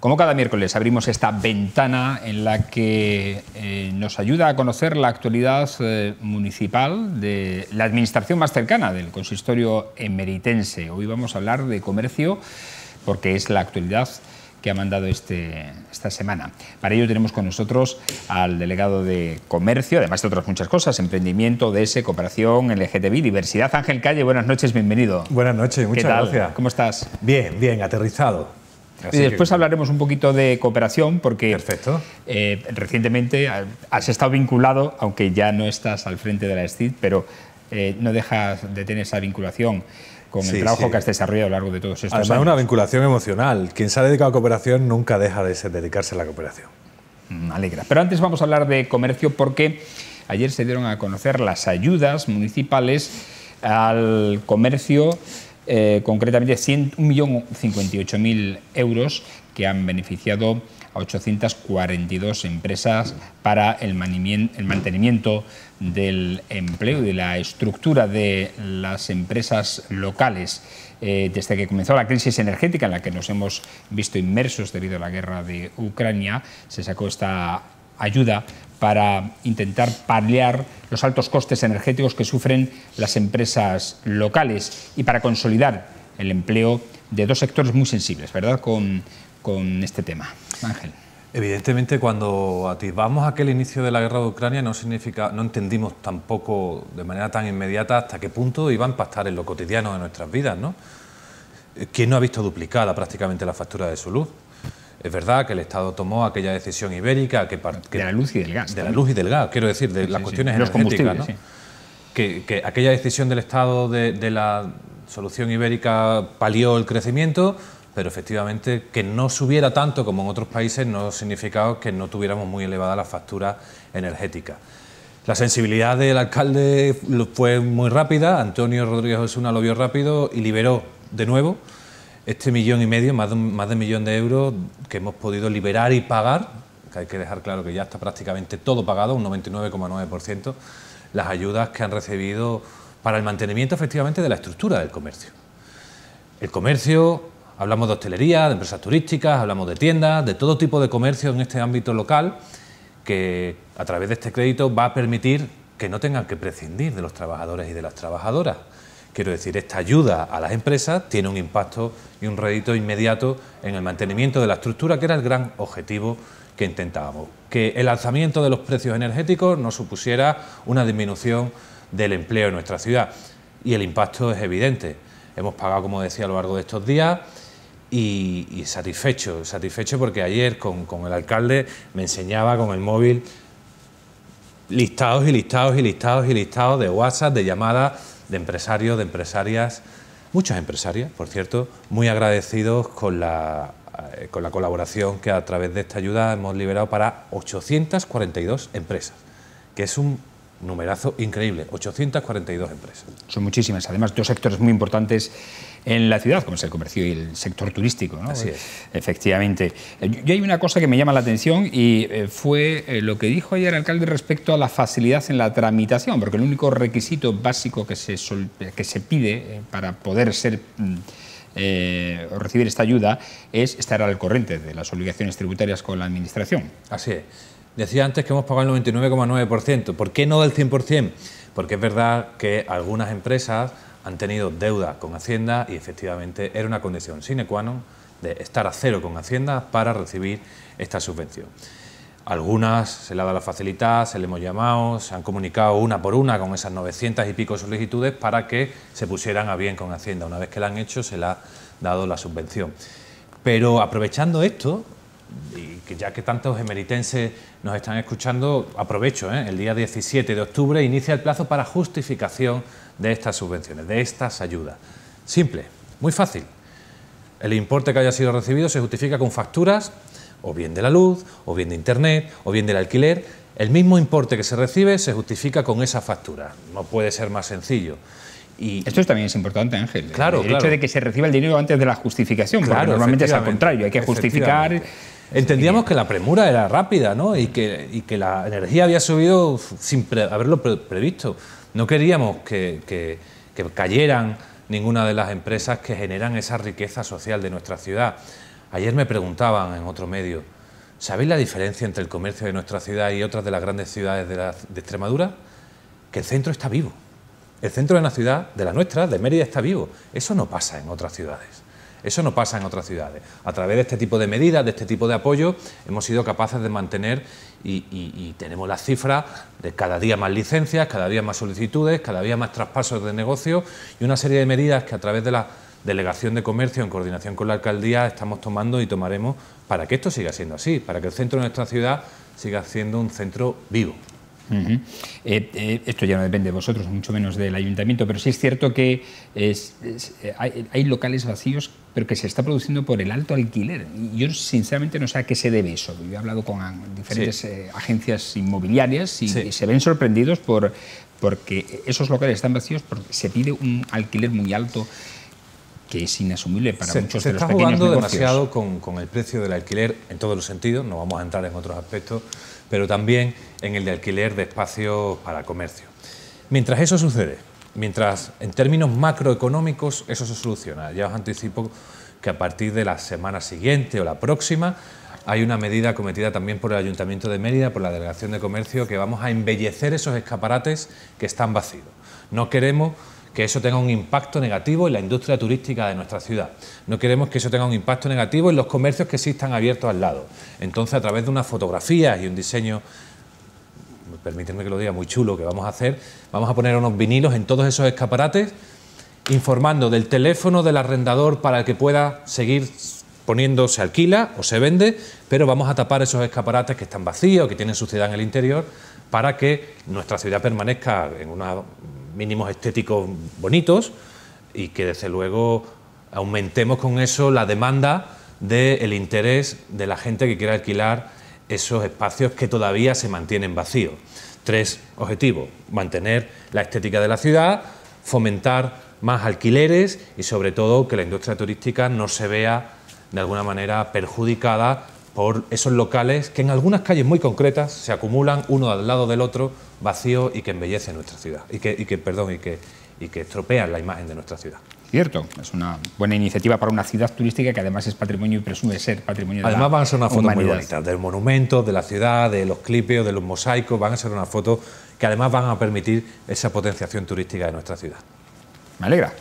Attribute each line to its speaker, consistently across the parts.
Speaker 1: Como cada miércoles abrimos esta ventana en la que eh, nos ayuda a conocer la actualidad eh, municipal de la administración más cercana del consistorio emeritense. Hoy vamos a hablar de comercio porque es la actualidad que ha mandado este, esta semana. Para ello tenemos con nosotros al delegado de Comercio, además de otras muchas cosas, emprendimiento, DS, cooperación, LGTBI, diversidad. Ángel Calle, buenas noches, bienvenido.
Speaker 2: Buenas noches, muchas gracias.
Speaker 1: ¿Cómo estás? Bien, bien, aterrizado y después hablaremos un poquito de cooperación, porque Perfecto. Eh, recientemente has estado vinculado, aunque ya no estás al frente de la STID, pero eh, no dejas de tener esa vinculación con el trabajo que has desarrollado a lo largo de todos estos Además, una
Speaker 2: vinculación emocional. Quien se ha dedicado a cooperación nunca deja de dedicarse a la cooperación. Mm, me alegra.
Speaker 1: Pero antes vamos a hablar de comercio porque ayer se dieron a conocer las ayudas municipales al comercio eh, concretamente 1.058.000 euros que han beneficiado a 842 empresas para el mantenimiento del empleo y de la estructura de las empresas locales. Eh, desde que comenzó la crisis energética en la que nos hemos visto inmersos debido a la guerra de Ucrania, se sacó esta ayuda para intentar paliar los altos costes energéticos que sufren las empresas locales y para consolidar el empleo de dos sectores muy sensibles, ¿verdad?, con, este tema. Ángel.
Speaker 2: Evidentemente, cuando atisbamos aquel inicio de la guerra de Ucrania, no, significa, no entendimos tampoco de manera tan inmediata hasta qué punto iban a impactar en lo cotidiano de nuestras vidas. ¿no? Eh, ¿Quién no ha visto duplicada prácticamente la factura de su luz? Es verdad que el Estado tomó aquella decisión ibérica que, de la luz y del gas. De la luz y del gas, quiero decir, de las cuestiones energéticas, que, aquella decisión del Estado de, de la solución ibérica palió el crecimiento, pero efectivamente que no subiera tanto como en otros países no significaba que no tuviéramos muy elevada la factura energética. La sensibilidad del alcalde fue muy rápida, Antonio Rodríguez Osuna lo vio rápido y liberó de nuevo este millón y medio, más de, un millón de euros que hemos podido liberar y pagar, que hay que dejar claro que ya está prácticamente todo pagado, un 99,9%, las ayudas que han recibido para el mantenimiento efectivamente de la estructura del comercio. El comercio, hablamos de hostelería, de empresas turísticas, hablamos de tiendas, de todo tipo de comercio en este ámbito local, que a través de este crédito va a permitir que no tengan que prescindir de los trabajadores y de las trabajadoras Quiero decir, esta ayuda a las empresas tiene un impacto y un rédito inmediato en el mantenimiento de la estructura, que era el gran objetivo que intentábamos. Que el alzamiento de los precios energéticos no supusiera una disminución del empleo en nuestra ciudad. Y el impacto es evidente. Hemos pagado, como decía, a lo largo de estos días y, satisfecho, satisfecho porque ayer con, con el alcalde me enseñaba con el móvil listados y listados y listados y listados de WhatsApp, de llamadas de empresarios, de empresarias, muchas empresarias, por cierto, muy agradecidos con la, eh, con la colaboración que a través de esta ayuda hemos liberado para 842 empresas, que es un numerazo increíble, 842 empresas.
Speaker 1: Son muchísimas, además dos sectores muy importantes en la ciudad, como es el comercio y el sector turístico. ¿no? Así eh, es. Efectivamente. Eh, y hay una cosa que me llama la atención y eh, fue lo que dijo ayer el alcalde respecto a la facilidad en la tramitación, porque el único requisito básico que se, que se pide para poder ser... Mm, recibir esta ayuda es estar al corriente de
Speaker 2: las obligaciones tributarias con la Administración. Así es. Decía antes que hemos pagado el 99,9%. ¿Por qué no del 100%? Porque es verdad que algunas empresas han tenido deuda con Hacienda y efectivamente era una condición sine qua non de estar a cero con Hacienda para recibir esta subvención. Algunas se la ha dado la facilidad, se le hemos llamado, se han comunicado una por una con esas 900 y pico solicitudes para que se pusieran a bien con Hacienda. Una vez que la han hecho, se le ha dado la subvención. Pero aprovechando esto, y que ya que tantos emeritenses nos están escuchando, aprovecho, ¿eh? el día 17 de octubre inicia el plazo para justificación de estas subvenciones, de estas ayudas. Simple, muy fácil. El importe que haya sido recibido se justifica con facturas, o bien de la luz, o bien de internet, o bien del alquiler. El mismo importe que se recibe se justifica con esa factura. No puede ser más sencillo. Y, Esto también es importante, Ángel. el hecho de que se reciba el dinero antes de la justificación, normalmente es al contrario, hay que justificar Entendíamos que la premura era rápida y, que, la energía había subido sin haberlo previsto. No queríamos que, cayeran ninguna de las empresas que generan esa riqueza social de nuestra ciudad. Ayer me preguntaban en otro medio, ¿sabéis la diferencia entre el comercio de nuestra ciudad y otras de las grandes ciudades de, de Extremadura? Que el centro está vivo. El centro de la ciudad, de la nuestra, de Mérida, está vivo. Eso no pasa en otras ciudades. Eso no pasa en otras ciudades. A través de este tipo de medidas, de este tipo de apoyo, hemos sido capaces de mantener y, tenemos las cifras de cada día más licencias, cada día más solicitudes, cada día más traspasos de negocio y una serie de medidas que a través de la Delegación de Comercio, en coordinación con la Alcaldía, estamos tomando y tomaremos para que esto siga siendo así, para que el centro de nuestra ciudad siga siendo un centro vivo. Eh,
Speaker 1: eh, esto ya no depende de vosotros, mucho menos del ayuntamiento, pero sí es cierto que eh, hay, locales vacíos, pero que se está produciendo por el alto alquiler. yo sinceramente no sé a qué se debe eso. Yo he hablado con diferentes agencias inmobiliarias y, se ven sorprendidos por, porque esos locales están vacíos porque se pide un alquiler muy alto que es inasumible para muchos de los pequeños Se está jugando demasiado
Speaker 2: con, con el precio del alquiler en todos los sentidos, no vamos a entrar en otros aspectos, pero también en el de alquiler de espacios para comercio. Mientras eso sucede, mientras en términos macroeconómicos eso se soluciona, ya os anticipo que a partir de la semana siguiente o la próxima hay una medida cometida también por el Ayuntamiento de Mérida, por la Delegación de Comercio, que vamos a embellecer esos escaparates que están vacíos. No queremos que eso tenga un impacto negativo en la industria turística de nuestra ciudad. No queremos que eso tenga un impacto negativo en los comercios que sí están abiertos al lado. Entonces, a través de unas fotografías y un diseño Permítanme que lo diga, muy chulo que vamos a hacer, vamos a poner unos vinilos en todos esos escaparates, informando del teléfono del arrendador para que pueda seguir poniendo alquila o se vende, pero vamos a tapar esos escaparates que están vacíos, que tienen suciedad en el interior, para que nuestra ciudad permanezca en una mínimos estéticos bonitos y que desde luego aumentemos con eso la demanda del interés de la gente que quiera alquilar esos espacios que todavía se mantienen vacíos. Tres objetivos, mantener la estética de la ciudad, fomentar más alquileres y sobre todo que la industria turística no se vea de alguna manera perjudicada por esos locales que en algunas calles muy concretas se acumulan uno al lado del otro vacío y que embellece nuestra ciudad y que, perdón y que, y que estropean la imagen de nuestra ciudad.
Speaker 1: Cierto, es una buena iniciativa para una ciudad turística que además es patrimonio y presume ser patrimonio de Además van a ser una foto muy bonita
Speaker 2: del monumento, de la ciudad, de los clipeos, de los mosaicos, van a ser una foto que además van a permitir esa potenciación turística de nuestra ciudad.
Speaker 1: Me alegra,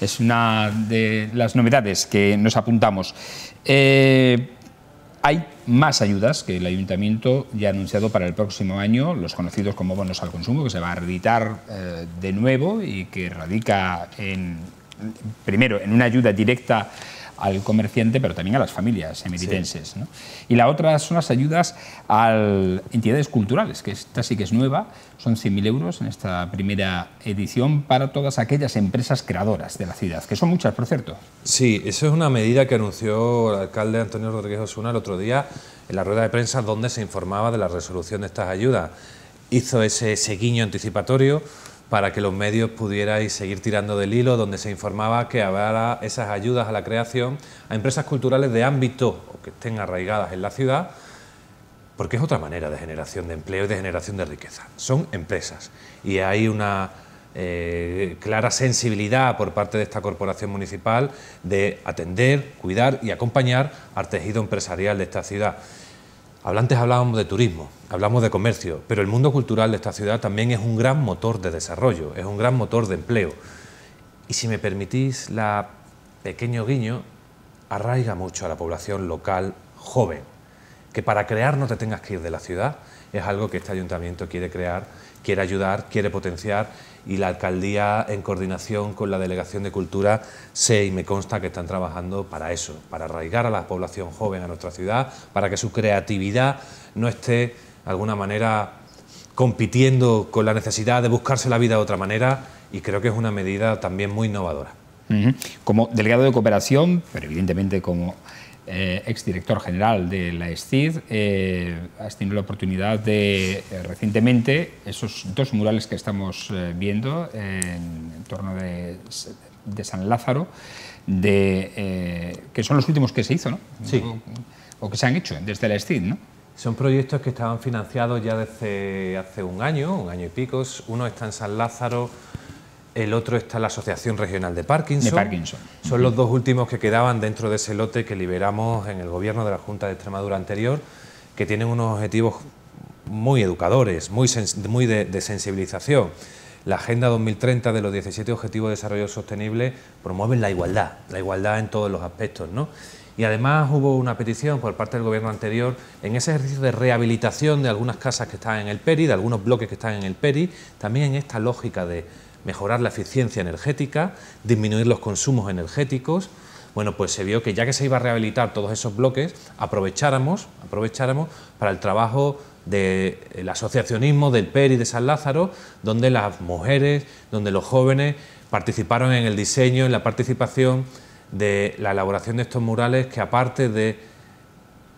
Speaker 1: es una de las novedades que nos apuntamos. Eh, hay más ayudas que el ayuntamiento ya ha anunciado para el próximo año, los conocidos como bonos al consumo, que se va a editar eh, de nuevo y que radica en, primero, en una ayuda directa al comerciante, pero también a las familias emeritenses. Y la otra son las ayudas a entidades culturales, que esta sí que es nueva, son 100.000 euros en esta primera edición para todas aquellas empresas creadoras de la ciudad, que son muchas, por cierto.
Speaker 2: Sí, eso es una medida que anunció el alcalde Antonio Rodríguez Osuna el otro día en la rueda de prensa donde se informaba de la resolución de estas ayudas. Hizo ese, ese guiño anticipatorio para que los medios pudierais seguir tirando del hilo, donde se informaba que habrá esas ayudas a la creación a empresas culturales de ámbito o que estén arraigadas en la ciudad, porque es otra manera de generación de empleo y de generación de riqueza. Son empresas y hay una eh, clara sensibilidad por parte de esta corporación municipal de atender, cuidar y acompañar al tejido empresarial de esta ciudad. Hablantes hablábamos de turismo, hablamos de comercio, pero el mundo cultural de esta ciudad también es un gran motor de desarrollo, es un gran motor de empleo. Y si me permitís la pequeño guiño, arraiga mucho a la población local joven, que para crear no te tengas que ir de la ciudad, es algo que este ayuntamiento quiere crear quiere ayudar, quiere potenciar y la alcaldía en coordinación con la Delegación de Cultura sé y me consta que están trabajando para eso, para arraigar a la población joven a nuestra ciudad, para que su creatividad no esté de alguna manera compitiendo con la necesidad de buscarse la vida de otra manera y creo que es una medida también muy innovadora. Como delegado de cooperación, pero evidentemente como ex eh, exdirector general
Speaker 1: de la ESCID, eh, has tenido la oportunidad de eh, recientemente esos dos murales que estamos viendo en, torno de, San Lázaro, de, que son los últimos que se hizo, ¿no? Sí. O, que se
Speaker 2: han hecho desde la ESCID, ¿no? Son proyectos que estaban financiados ya desde hace un año, un año y pico. Uno está en San Lázaro, el otro está la Asociación Regional de Parkinson. Son los dos últimos que quedaban dentro de ese lote que liberamos en el gobierno de la Junta de Extremadura anterior, que tienen unos objetivos muy educadores, muy, de, sensibilización. La Agenda 2030 de los 17 Objetivos de Desarrollo Sostenible promueven la igualdad, la igualdad en todos los aspectos. ¿no? Y además hubo una petición por parte del gobierno anterior en ese ejercicio de rehabilitación de algunas casas que están en el PERI, de algunos bloques que están en el PERI, también en esta lógica de mejorar la eficiencia energética, disminuir los consumos energéticos. Bueno, pues se vio que ya que se iba a rehabilitar todos esos bloques, aprovecháramos, aprovecháramos para el trabajo del asociacionismo del PERI de San Lázaro, donde las mujeres, donde los jóvenes participaron en el diseño, en la participación de la elaboración de estos murales que aparte de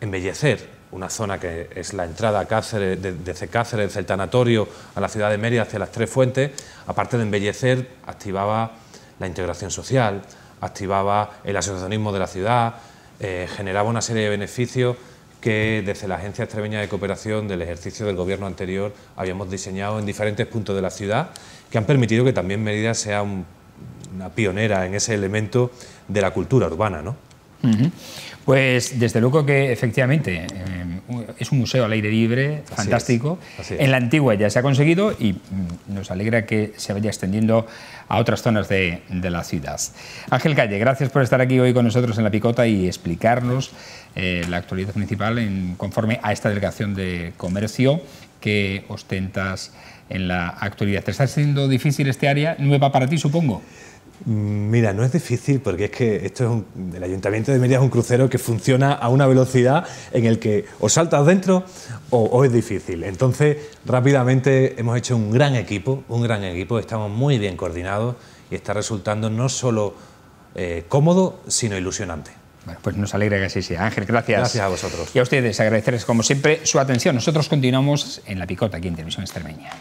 Speaker 2: embellecer una zona que es la entrada Cáceres, desde Cáceres, el tanatorio a la ciudad de Mérida hacia las Tres Fuentes, aparte de embellecer, activaba la integración social, activaba el asociacionismo de la ciudad, eh, generaba una serie de beneficios que desde la Agencia Extremeña de Cooperación del ejercicio del gobierno anterior habíamos diseñado en diferentes puntos de la ciudad, que han permitido que también Mérida sea una pionera en ese elemento de la cultura urbana. ¿no?
Speaker 1: Pues desde luego que efectivamente, eh, es un museo al aire libre, fantástico. En la antigua ya se ha conseguido y mm, nos alegra que se vaya extendiendo a otras zonas de, la ciudad. Ángel Calle, gracias por estar aquí hoy con nosotros en La Picota y explicarnos eh, la actualidad municipal en, conforme a esta delegación de comercio que ostentas en la actualidad. ¿Te está siendo difícil este área nueva para ti, supongo?
Speaker 2: Mira, no es difícil porque es que esto es un, el Ayuntamiento de Mérida es un crucero que funciona a una velocidad en el que o saltas dentro o, es difícil. Entonces, rápidamente hemos hecho un gran equipo, un gran equipo, estamos muy bien coordinados y está resultando no solo eh, cómodo, sino ilusionante. Bueno, pues nos alegra que así sea. Ángel, gracias. Gracias a vosotros.
Speaker 1: Y a ustedes agradecerles como siempre su atención. Nosotros continuamos en La Picota, aquí en Televisión Extremeña.